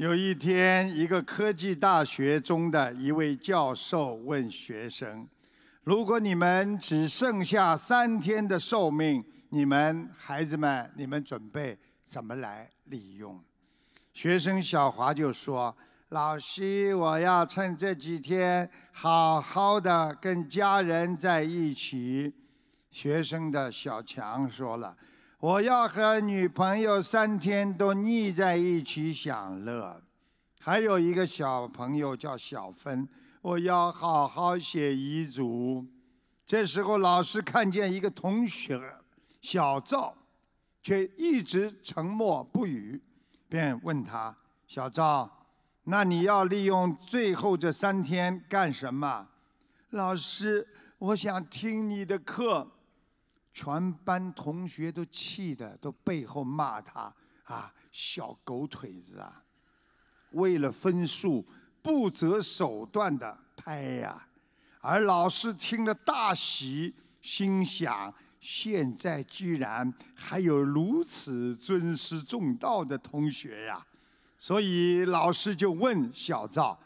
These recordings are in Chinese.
有一天，一个科技大学中的一位教授问学生：“如果你们只剩下三天的寿命，你们孩子们，你们准备怎么来利用？”学生小华就说：“老师，我要趁这几天好好的跟家人在一起。”学生的小强说了。我要和女朋友三天都腻在一起享乐，还有一个小朋友叫小芬，我要好好写遗嘱。这时候老师看见一个同学小赵，却一直沉默不语，便问他：“小赵，那你要利用最后这三天干什么？”老师，我想听你的课。全班同学都气的，都背后骂他啊！小狗腿子啊！为了分数不择手段的拍呀！而老师听了大喜，心想：现在居然还有如此尊师重道的同学呀！所以老师就问小赵：“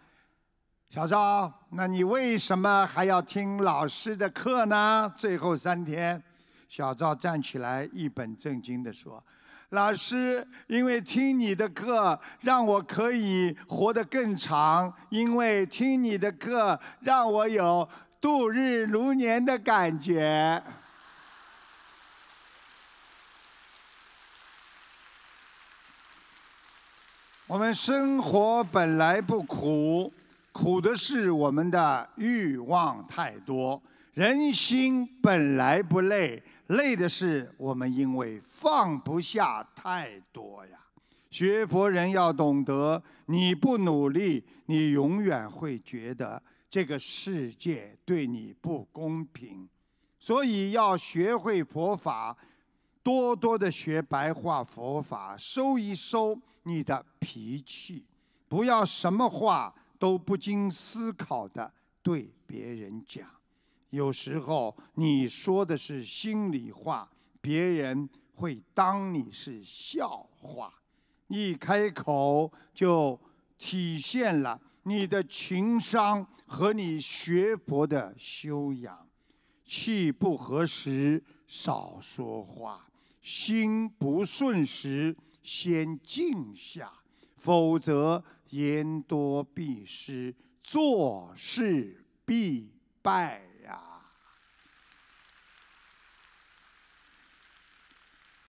小赵，那你为什么还要听老师的课呢？最后三天。”小赵站起来，一本正经地说：“老师，因为听你的课，让我可以活得更长；因为听你的课，让我有度日如年的感觉。我们生活本来不苦，苦的是我们的欲望太多。”人心本来不累，累的是我们因为放不下太多呀。学佛人要懂得，你不努力，你永远会觉得这个世界对你不公平。所以要学会佛法，多多的学白话佛法，收一收你的脾气，不要什么话都不经思考的对别人讲。有时候你说的是心里话，别人会当你是笑话；一开口就体现了你的情商和你学博的修养。气不合时少说话，心不顺时先静下，否则言多必失，做事必败。